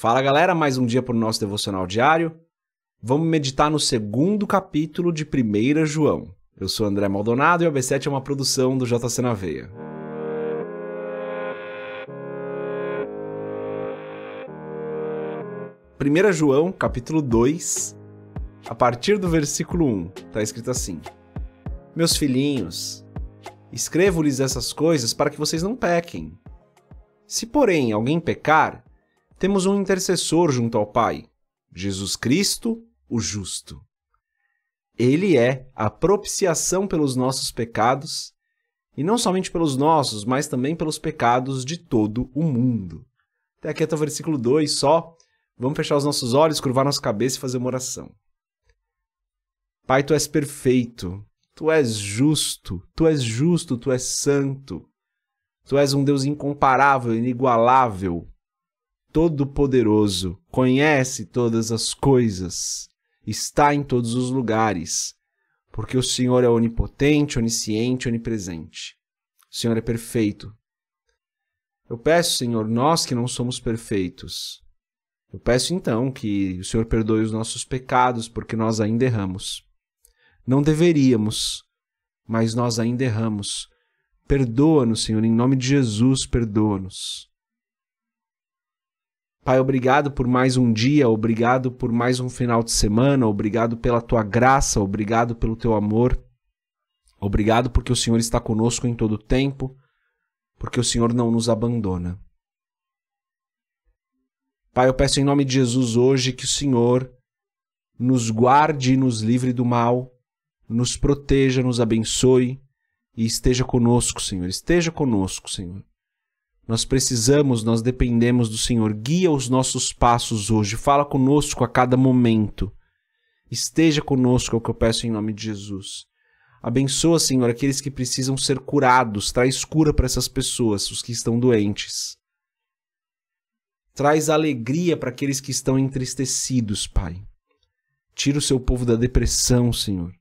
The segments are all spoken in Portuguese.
Fala galera, mais um dia para o nosso devocional diário. Vamos meditar no segundo capítulo de 1 João. Eu sou André Maldonado e o AB7 é uma produção do JC na Veia. Primeira João, capítulo 2, a partir do versículo 1, está escrito assim: Meus filhinhos, escrevo-lhes essas coisas para que vocês não pequem. Se, porém, alguém pecar, temos um intercessor junto ao Pai, Jesus Cristo, o Justo. Ele é a propiciação pelos nossos pecados, e não somente pelos nossos, mas também pelos pecados de todo o mundo. Até aqui até o versículo 2 só. Vamos fechar os nossos olhos, curvar nossa cabeça e fazer uma oração. Pai, tu és perfeito, tu és justo, tu és justo, tu és santo. Tu és um Deus incomparável, inigualável, Todo-Poderoso, conhece todas as coisas, está em todos os lugares, porque o Senhor é onipotente, onisciente, onipresente. O Senhor é perfeito. Eu peço, Senhor, nós que não somos perfeitos, eu peço então que o Senhor perdoe os nossos pecados, porque nós ainda erramos. Não deveríamos, mas nós ainda erramos. Perdoa-nos, Senhor, em nome de Jesus, perdoa-nos. Pai, obrigado por mais um dia, obrigado por mais um final de semana, obrigado pela tua graça, obrigado pelo teu amor. Obrigado porque o Senhor está conosco em todo o tempo, porque o Senhor não nos abandona. Pai, eu peço em nome de Jesus hoje que o Senhor nos guarde e nos livre do mal, nos proteja, nos abençoe e esteja conosco, Senhor. Esteja conosco, Senhor. Nós precisamos, nós dependemos do Senhor. Guia os nossos passos hoje. Fala conosco a cada momento. Esteja conosco, é o que eu peço em nome de Jesus. Abençoa, Senhor, aqueles que precisam ser curados. Traz cura para essas pessoas, os que estão doentes. Traz alegria para aqueles que estão entristecidos, Pai. Tira o seu povo da depressão, Senhor.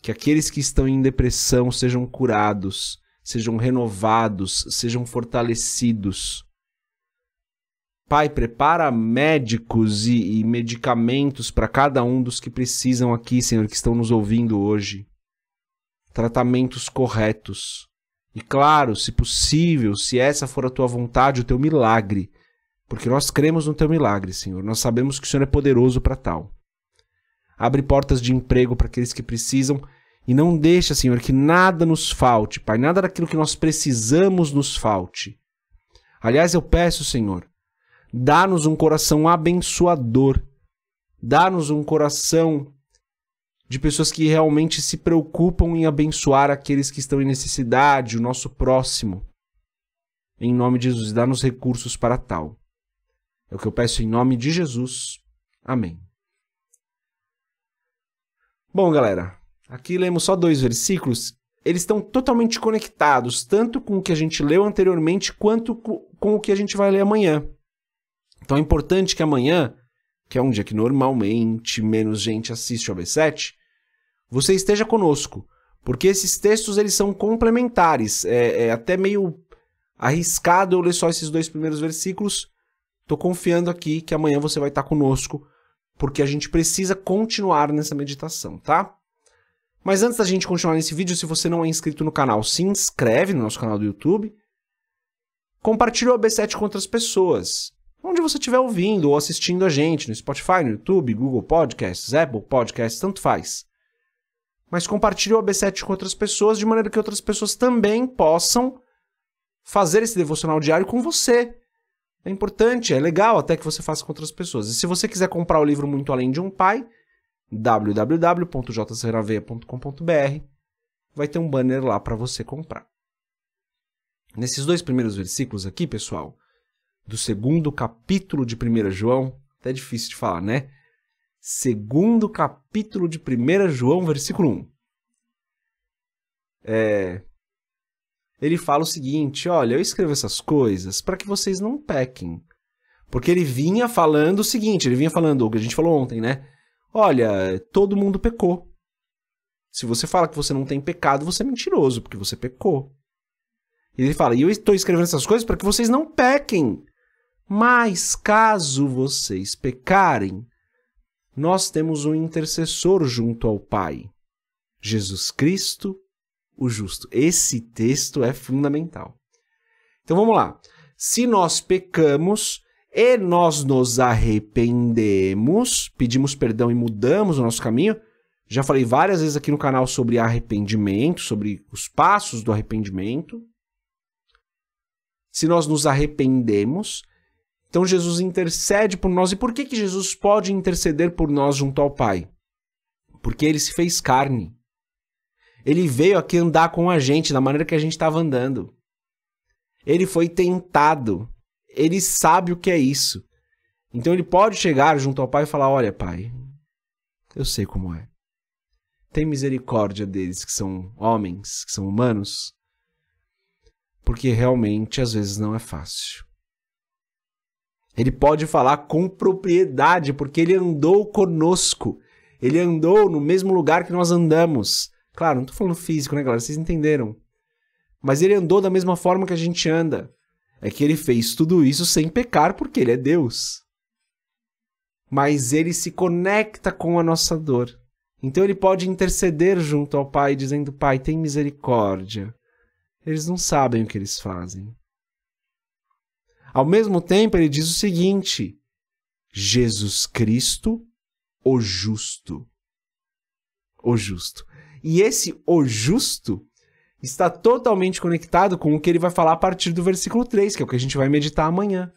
Que aqueles que estão em depressão sejam curados sejam renovados, sejam fortalecidos. Pai, prepara médicos e, e medicamentos para cada um dos que precisam aqui, Senhor, que estão nos ouvindo hoje. Tratamentos corretos. E claro, se possível, se essa for a tua vontade, o teu milagre. Porque nós cremos no teu milagre, Senhor. Nós sabemos que o Senhor é poderoso para tal. Abre portas de emprego para aqueles que precisam e não deixa, Senhor, que nada nos falte, Pai, nada daquilo que nós precisamos nos falte. Aliás, eu peço, Senhor, dá-nos um coração abençoador, dá-nos um coração de pessoas que realmente se preocupam em abençoar aqueles que estão em necessidade, o nosso próximo. Em nome de Jesus, dá-nos recursos para tal. É o que eu peço em nome de Jesus. Amém. Bom, galera, Aqui lemos só dois versículos. Eles estão totalmente conectados, tanto com o que a gente leu anteriormente, quanto com o que a gente vai ler amanhã. Então é importante que amanhã, que é um dia que normalmente menos gente assiste ao B7, você esteja conosco, porque esses textos eles são complementares. É, é até meio arriscado eu ler só esses dois primeiros versículos. Estou confiando aqui que amanhã você vai estar conosco, porque a gente precisa continuar nessa meditação, tá? Mas antes da gente continuar nesse vídeo, se você não é inscrito no canal, se inscreve no nosso canal do YouTube. Compartilhe o AB7 com outras pessoas. Onde você estiver ouvindo ou assistindo a gente, no Spotify, no YouTube, Google Podcasts, Apple Podcasts, tanto faz. Mas compartilhe o AB7 com outras pessoas, de maneira que outras pessoas também possam fazer esse devocional diário com você. É importante, é legal até que você faça com outras pessoas. E se você quiser comprar o livro Muito Além de um Pai, www.jceraveia.com.br, vai ter um banner lá para você comprar. Nesses dois primeiros versículos aqui, pessoal, do segundo capítulo de 1 João, até difícil de falar, né? Segundo capítulo de 1 João, versículo 1. É, ele fala o seguinte: olha, eu escrevo essas coisas para que vocês não pequem. Porque ele vinha falando o seguinte: ele vinha falando o que a gente falou ontem, né? Olha, todo mundo pecou. Se você fala que você não tem pecado, você é mentiroso, porque você pecou. Ele fala: E eu estou escrevendo essas coisas para que vocês não pequem. Mas caso vocês pecarem, nós temos um intercessor junto ao Pai, Jesus Cristo, o justo. Esse texto é fundamental. Então vamos lá. Se nós pecamos, e nós nos arrependemos, pedimos perdão e mudamos o nosso caminho, já falei várias vezes aqui no canal sobre arrependimento, sobre os passos do arrependimento. Se nós nos arrependemos, então Jesus intercede por nós. E por que, que Jesus pode interceder por nós junto ao Pai? Porque ele se fez carne. Ele veio aqui andar com a gente da maneira que a gente estava andando. Ele foi tentado ele sabe o que é isso. Então ele pode chegar junto ao pai e falar: Olha, pai, eu sei como é. Tem misericórdia deles que são homens, que são humanos, porque realmente às vezes não é fácil. Ele pode falar com propriedade, porque ele andou conosco. Ele andou no mesmo lugar que nós andamos. Claro, não estou falando físico, né, galera? Vocês entenderam. Mas ele andou da mesma forma que a gente anda é que ele fez tudo isso sem pecar porque ele é Deus. Mas ele se conecta com a nossa dor. Então ele pode interceder junto ao Pai, dizendo: Pai, tem misericórdia. Eles não sabem o que eles fazem. Ao mesmo tempo, ele diz o seguinte: Jesus Cristo, o justo. O justo. E esse o justo está totalmente conectado com o que ele vai falar a partir do versículo 3, que é o que a gente vai meditar amanhã.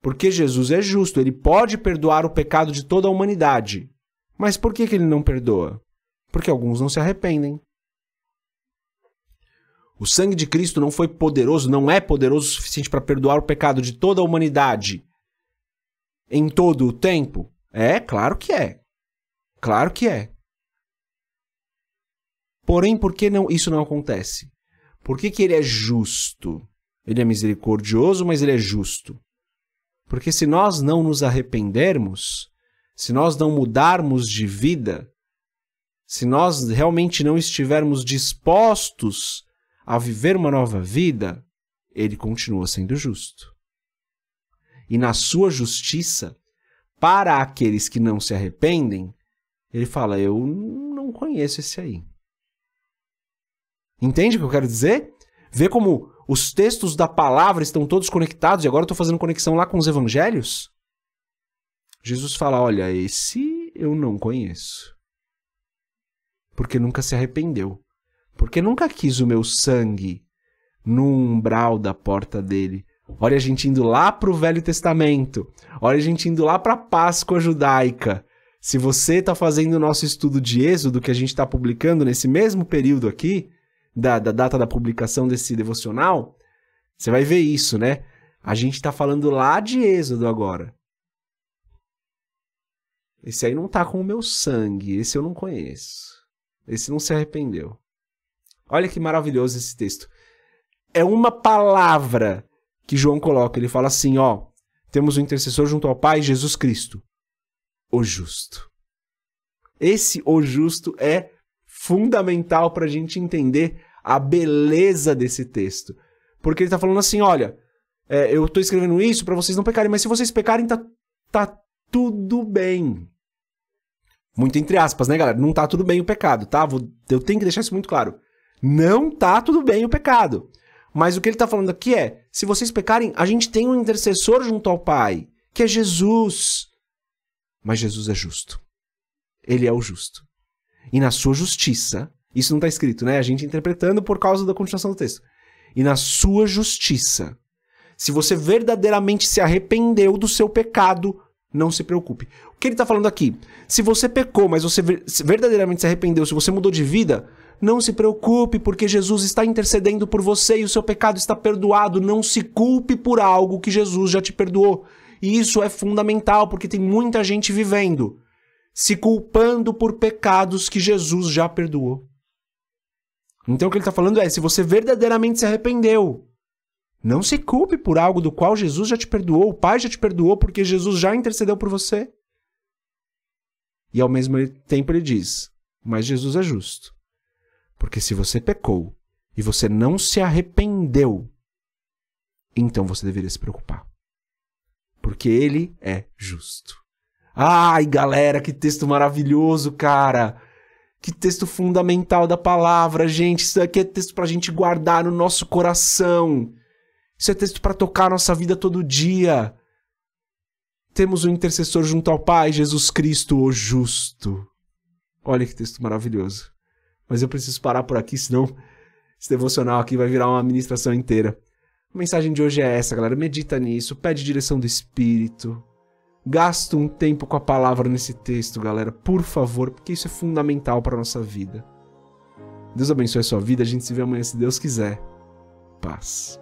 Porque Jesus é justo, ele pode perdoar o pecado de toda a humanidade. Mas por que, que ele não perdoa? Porque alguns não se arrependem. O sangue de Cristo não foi poderoso, não é poderoso o suficiente para perdoar o pecado de toda a humanidade em todo o tempo? É, claro que é. Claro que é. Porém, por que não, isso não acontece? Por que, que ele é justo? Ele é misericordioso, mas ele é justo. Porque se nós não nos arrependermos, se nós não mudarmos de vida, se nós realmente não estivermos dispostos a viver uma nova vida, ele continua sendo justo. E na sua justiça, para aqueles que não se arrependem, ele fala: Eu não conheço esse aí. Entende o que eu quero dizer? Vê como os textos da palavra estão todos conectados e agora eu estou fazendo conexão lá com os evangelhos? Jesus fala: Olha, esse eu não conheço. Porque nunca se arrependeu. Porque nunca quis o meu sangue no umbral da porta dele. Olha a gente indo lá para o Velho Testamento. Olha a gente indo lá para a Páscoa judaica. Se você está fazendo o nosso estudo de Êxodo, que a gente está publicando nesse mesmo período aqui, da, da data da publicação desse devocional, você vai ver isso, né? A gente está falando lá de Êxodo agora. Esse aí não tá com o meu sangue, esse eu não conheço. Esse não se arrependeu. Olha que maravilhoso esse texto. É uma palavra que João coloca. Ele fala assim: ó, temos um intercessor junto ao Pai, Jesus Cristo, o justo. Esse o justo é fundamental para a gente entender a beleza desse texto. Porque ele está falando assim: olha, é, eu estou escrevendo isso para vocês não pecarem, mas se vocês pecarem, tá, tá tudo bem. Muito entre aspas, né, galera? Não tá tudo bem o pecado, tá? Vou, eu tenho que deixar isso muito claro. Não tá tudo bem o pecado. Mas o que ele está falando aqui é: se vocês pecarem, a gente tem um intercessor junto ao Pai, que é Jesus. Mas Jesus é justo. Ele é o justo e na sua justiça. Isso não está escrito, né? A gente interpretando por causa da continuação do texto. E na sua justiça. Se você verdadeiramente se arrependeu do seu pecado, não se preocupe. O que ele está falando aqui? Se você pecou, mas você verdadeiramente se arrependeu, se você mudou de vida, não se preocupe, porque Jesus está intercedendo por você e o seu pecado está perdoado. Não se culpe por algo que Jesus já te perdoou. E isso é fundamental, porque tem muita gente vivendo se culpando por pecados que Jesus já perdoou. Então o que ele está falando é: se você verdadeiramente se arrependeu, não se culpe por algo do qual Jesus já te perdoou, o Pai já te perdoou, porque Jesus já intercedeu por você. E ao mesmo tempo ele diz: Mas Jesus é justo. Porque se você pecou e você não se arrependeu, então você deveria se preocupar. Porque ele é justo. Ai, galera, que texto maravilhoso, cara. Que texto fundamental da palavra, gente. Isso aqui é texto para a gente guardar no nosso coração. Isso é texto para tocar a nossa vida todo dia. Temos um intercessor junto ao Pai, Jesus Cristo, o justo. Olha que texto maravilhoso. Mas eu preciso parar por aqui, senão esse devocional aqui vai virar uma ministração inteira. A mensagem de hoje é essa, galera. Medita nisso, pede direção do Espírito. Gasto um tempo com a palavra nesse texto, galera, por favor, porque isso é fundamental para nossa vida. Deus abençoe a sua vida, a gente se vê amanhã se Deus quiser. Paz.